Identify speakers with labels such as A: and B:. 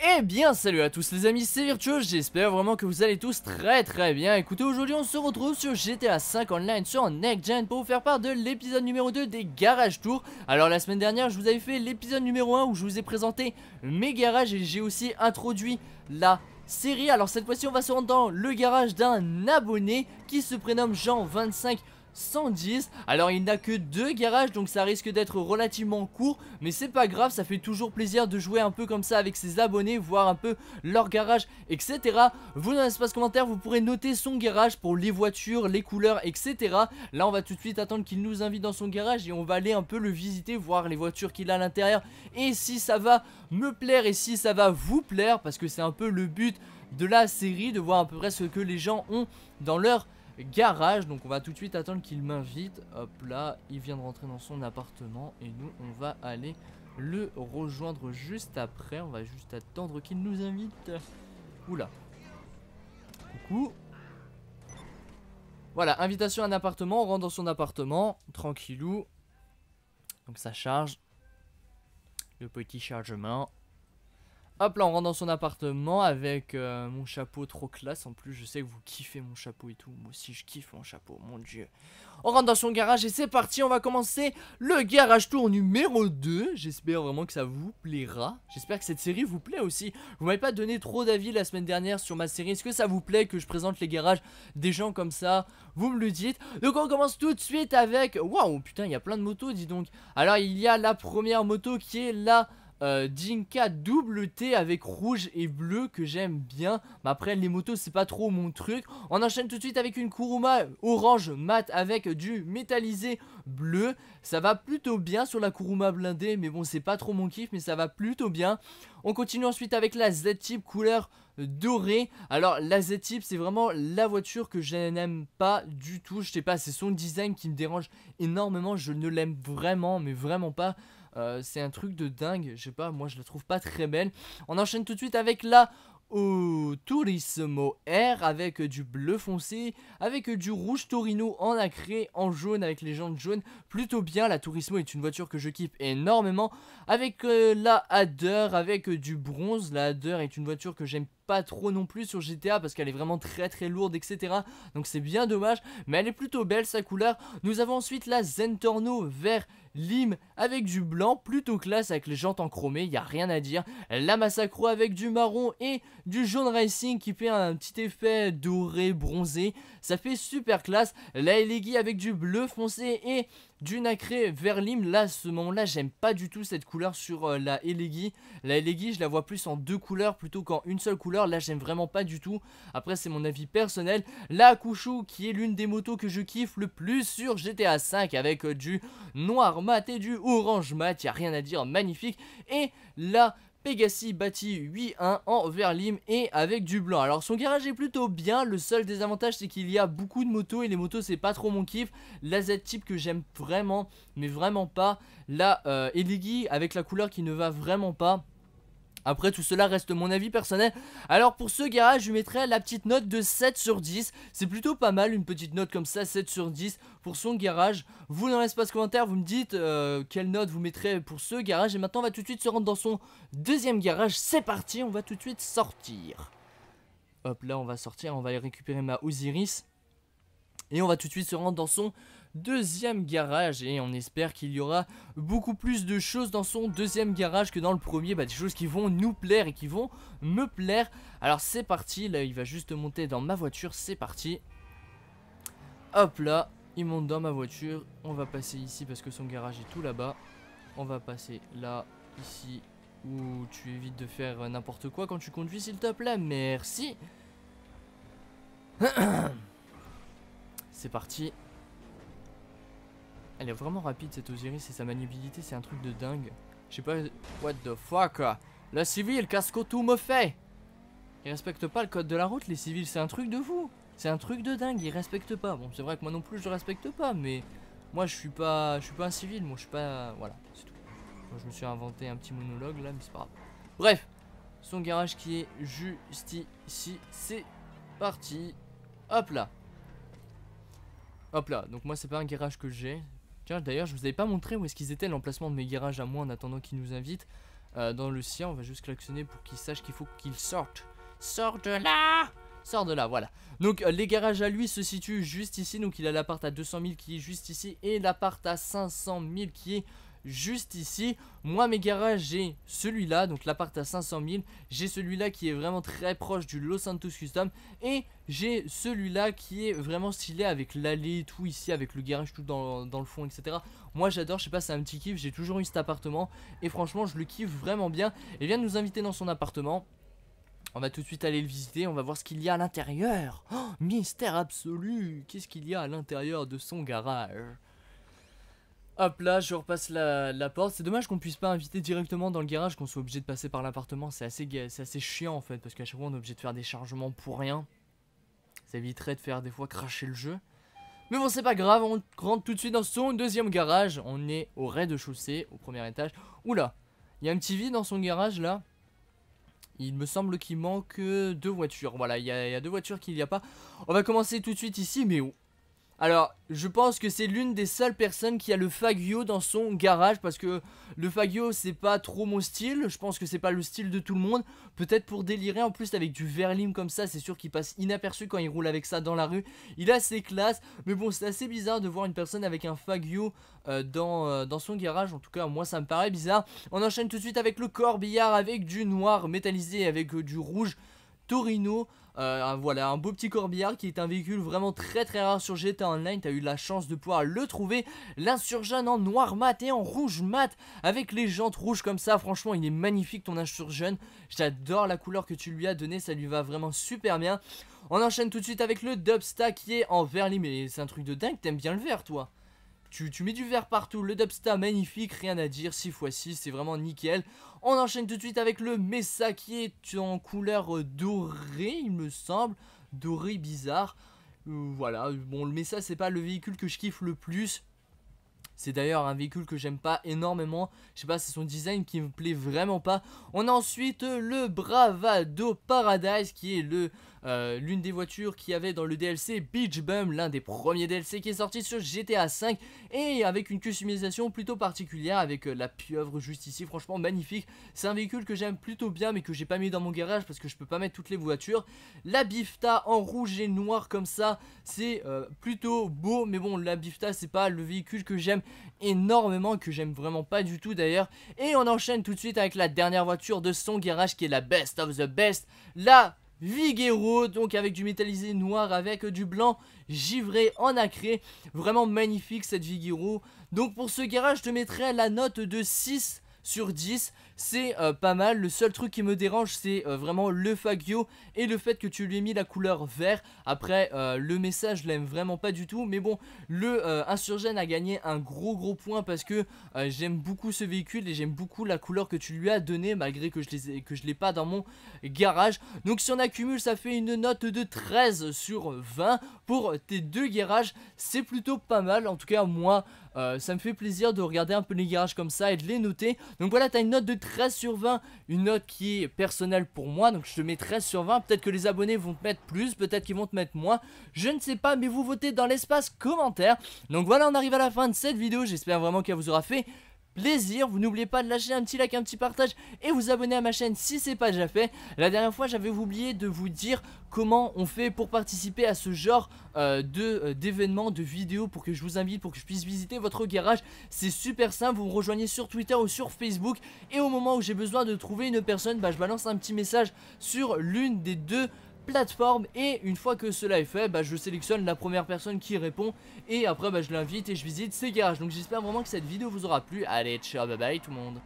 A: Et Eh bien salut à tous les amis, c'est Virtuos, j'espère vraiment que vous allez tous très très bien. Écoutez, aujourd'hui on se retrouve sur GTA 5 Online sur Next Gen pour vous faire part de l'épisode numéro 2 des Garage Tours. Alors la semaine dernière, je vous avais fait l'épisode numéro 1 où je vous ai présenté mes garages et j'ai aussi introduit la série. Alors cette fois-ci on va se rendre dans le garage d'un abonné qui se prénomme Jean25 110. Alors il n'a que deux garages donc ça risque d'être relativement court mais c'est pas grave ça fait toujours plaisir de jouer un peu comme ça avec ses abonnés voir un peu leur garage etc. Vous dans l'espace commentaire vous pourrez noter son garage pour les voitures, les couleurs etc. Là on va tout de suite attendre qu'il nous invite dans son garage et on va aller un peu le visiter voir les voitures qu'il a à l'intérieur et si ça va me plaire et si ça va vous plaire parce que c'est un peu le but de la série de voir à peu près ce que les gens ont dans leur garage. Donc on va tout de suite attendre qu'il m'invite. Hop là, il vient de rentrer dans son appartement et nous on va aller le rejoindre juste après. On va juste attendre qu'il nous invite. Oula. Coucou. Voilà, invitation à un appartement. On rentre dans son appartement. Tranquillou. Donc ça charge. Le petit chargement. Hop là, on rentre dans son appartement avec euh, mon chapeau trop classe. En plus, je sais que vous kiffez mon chapeau et tout. Moi aussi, je kiffe mon chapeau, mon dieu. On rentre dans son garage et c'est parti. On va commencer le garage tour numéro 2. J'espère vraiment que ça vous plaira. J'espère que cette série vous plaît aussi. Vous m'avez pas donné trop d'avis la semaine dernière sur ma série. Est-ce que ça vous plaît que je présente les garages des gens comme ça Vous me le dites. Donc, on commence tout de suite avec... Waouh, putain, il y a plein de motos, dis donc. Alors, il y a la première moto qui est là Dinka euh, double T avec rouge et bleu que j'aime bien. Mais après, les motos, c'est pas trop mon truc. On enchaîne tout de suite avec une Kuruma orange mat avec du métallisé bleu. Ça va plutôt bien sur la Kuruma blindée, mais bon, c'est pas trop mon kiff, mais ça va plutôt bien. On continue ensuite avec la Z-Type couleur dorée. Alors, la Z-Type, c'est vraiment la voiture que je n'aime pas du tout. Je sais pas, c'est son design qui me dérange énormément. Je ne l'aime vraiment, mais vraiment pas. Euh, c'est un truc de dingue, je sais pas, moi je la trouve pas très belle. On enchaîne tout de suite avec la au Turismo R avec du bleu foncé, avec du rouge Torino en acré, en jaune avec les jantes jaunes, plutôt bien. La Turismo est une voiture que je kiffe énormément. Avec euh, la Adder, avec du bronze, la Adder est une voiture que j'aime pas trop non plus sur GTA parce qu'elle est vraiment très très lourde, etc. Donc c'est bien dommage, mais elle est plutôt belle sa couleur. Nous avons ensuite la Zentorno vert lime avec du blanc, plutôt classe avec les jantes en chromé, il a rien à dire. La Massacro avec du marron et du jaune racing qui fait un petit effet doré bronzé, ça fait super classe. La Elegi avec du bleu foncé et du nacré vers l'hymne, là, ce moment-là, j'aime pas du tout cette couleur sur euh, la Elegi. La Elegi, je la vois plus en deux couleurs plutôt qu'en une seule couleur. Là, j'aime vraiment pas du tout. Après, c'est mon avis personnel. La Couchou qui est l'une des motos que je kiffe le plus sur GTA 5 avec euh, du noir mat et du orange mat. Y a rien à dire, magnifique. Et la Pegasi bâti 8-1 verre lime et avec du blanc. Alors son garage est plutôt bien, le seul désavantage c'est qu'il y a beaucoup de motos et les motos c'est pas trop mon kiff. La Z-Type que j'aime vraiment, mais vraiment pas. La euh, avec la couleur qui ne va vraiment pas. Après tout cela reste mon avis personnel Alors pour ce garage je mettrai la petite note de 7 sur 10 C'est plutôt pas mal une petite note comme ça 7 sur 10 pour son garage Vous dans l'espace commentaire vous me dites euh, quelle note vous mettrez pour ce garage Et maintenant on va tout de suite se rendre dans son deuxième garage C'est parti on va tout de suite sortir Hop là on va sortir on va aller récupérer ma Osiris Et on va tout de suite se rendre dans son deuxième garage et on espère qu'il y aura beaucoup plus de choses dans son deuxième garage que dans le premier, bah, des choses qui vont nous plaire et qui vont me plaire. Alors c'est parti, là il va juste monter dans ma voiture, c'est parti. Hop là, il monte dans ma voiture, on va passer ici parce que son garage est tout là-bas. On va passer là, ici, où tu évites de faire n'importe quoi quand tu conduis s'il te plaît, merci. C'est parti. Elle est vraiment rapide cette Osiris et sa maniabilité c'est un truc de dingue. Je sais pas, what the fuck La civile, casse tout me fait Ils respectent pas le code de la route les civils, c'est un truc de fou C'est un truc de dingue, ils respectent pas. Bon c'est vrai que moi non plus je respecte pas mais... Moi je suis pas, je suis pas un civil, moi je suis pas... Voilà, c'est tout. Moi, je me suis inventé un petit monologue là mais c'est pas grave. Bref, son garage qui est juste ici, c'est parti Hop là Hop là, donc moi c'est pas un garage que j'ai, d'ailleurs, je vous avais pas montré où est-ce qu'ils étaient, l'emplacement de mes garages à moi en attendant qu'ils nous invitent. Euh, dans le sien, on va juste klaxonner pour qu'ils sachent qu'il faut qu'ils sortent. Sors de là Sors de là, voilà. Donc, euh, les garages à lui se situent juste ici. Donc, il a l'appart à 200 000 qui est juste ici et l'appart à 500 000 qui est juste ici. Moi, mes garages, j'ai celui-là, donc l'appart à 500 000. J'ai celui-là qui est vraiment très proche du Los Santos Custom. Et j'ai celui-là qui est vraiment stylé avec l'allée tout ici, avec le garage tout dans, le fond, etc. Moi, j'adore, je sais pas, c'est un petit kiff. J'ai toujours eu cet appartement. Et franchement, je le kiffe vraiment bien. Et vient de nous inviter dans son appartement. On va tout de suite aller le visiter, on va voir ce qu'il y a à l'intérieur. Oh, mystère absolu Qu'est-ce qu'il y a à l'intérieur de son garage Hop là, je repasse la, porte. C'est dommage qu'on puisse pas inviter directement dans le garage, qu'on soit obligé de passer par l'appartement. C'est assez, assez chiant en fait, parce qu'à chaque fois on est obligé de faire des chargements pour rien. Ça éviterait de faire des fois cracher le jeu. Mais bon, c'est pas grave, on rentre tout de suite dans son deuxième garage. On est au rez-de-chaussée, au premier étage. Oula, il y a un petit vide dans son garage là. Il me semble qu'il manque euh, deux voitures. Voilà, il y, y, a deux voitures qu'il n'y a pas. On va commencer tout de suite ici, mais alors, je pense que c'est l'une des seules personnes qui a le Fagio dans son garage parce que le Fagio, c'est pas trop mon style. Je pense que c'est pas le style de tout le monde. Peut-être pour délirer en plus avec du verlim comme ça, c'est sûr qu'il passe inaperçu quand il roule avec ça dans la rue. Il a ses classes, mais bon, c'est assez bizarre de voir une personne avec un Fagio euh, euh, dans, son garage. En tout cas, moi, ça me paraît bizarre. On enchaîne tout de suite avec le corbillard avec du noir métallisé avec euh, du rouge Torino. Euh, ah, voilà, un beau petit corbillard qui est un véhicule vraiment très très rare sur GTA Online. T'as eu la chance de pouvoir le trouver. L'Insurgent en noir mat et en rouge mat avec les jantes rouges comme ça. Franchement, il est magnifique ton Insurgent. J'adore la couleur que tu lui as donnée. Ça lui va vraiment super bien. On enchaîne tout de suite avec le Dubsta qui est en vert Mais C'est un truc de dingue. T'aimes bien le vert, toi. Tu, mets du vert partout, le dubsta magnifique, rien à dire, 6x6, c'est vraiment nickel. On enchaîne tout de suite avec le Mesa qui est en couleur dorée, il me semble, doré bizarre. Euh, voilà, bon le Mesa c'est pas le véhicule que je kiffe le plus. C'est d'ailleurs un véhicule que j'aime pas énormément. Je sais pas, c'est son design qui me plaît vraiment pas. On a ensuite le Bravado Paradise qui est le euh, l'une des voitures qui avait dans le DLC Beach Bum, l'un des premiers DLC qui est sorti sur GTA V, et avec une customisation plutôt particulière avec euh, la pieuvre juste ici, franchement magnifique. C'est un véhicule que j'aime plutôt bien, mais que j'ai pas mis dans mon garage parce que je peux pas mettre toutes les voitures. La Bifta en rouge et noir comme ça, c'est euh, plutôt beau, mais bon, la Bifta c'est pas le véhicule que j'aime énormément, que j'aime vraiment pas du tout d'ailleurs. Et on enchaîne tout de suite avec la dernière voiture de son garage qui est la best of the best, la Vigero, donc avec du métallisé noir, avec du blanc givré en acré Vraiment magnifique cette Vigero. Donc pour ce garage, je te mettrai la note de 6 sur 10. C'est euh, pas mal. Le seul truc qui me dérange, c'est euh, vraiment le Fagio et le fait que tu lui aies mis la couleur vert. Après, euh, le message, je l'aime vraiment pas du tout. Mais bon, le Insurgène a gagné un gros gros point parce que j'aime beaucoup ce véhicule et j'aime beaucoup la couleur que tu lui as donnée malgré que je l'ai pas dans mon garage. Donc si on accumule, ça fait une note de 13 sur 20 pour tes deux garages. C'est plutôt pas mal. En tout cas, moi, ça me fait plaisir de regarder un peu les garages comme ça et de les noter. Donc voilà, t'as une note de 13 sur 20, une note qui est personnelle pour moi, donc je te mets 13 sur 20. Peut-être que les abonnés vont te mettre plus, peut-être qu'ils vont te mettre moins, je ne sais pas, mais vous votez dans l'espace commentaire. Donc voilà, on arrive à la fin de cette vidéo, j'espère vraiment qu'elle vous aura fait plaisir. Vous n'oubliez pas de lâcher un petit like, un petit partage et vous abonner à ma chaîne si c'est pas déjà fait. La dernière fois, j'avais oublié de vous dire comment on fait pour participer à ce genre euh, euh, d'événements, de, vidéos pour que je vous invite, pour que je puisse visiter votre garage. C'est super simple, vous me rejoignez sur Twitter ou sur Facebook et au moment où j'ai besoin de trouver une personne, bah, je balance un petit message sur l'une des deux plateforme et une fois que cela est fait bah, je sélectionne la première personne qui répond et après bah, je l'invite et je visite ses garages donc j'espère vraiment que cette vidéo vous aura plu allez ciao bye bye tout le monde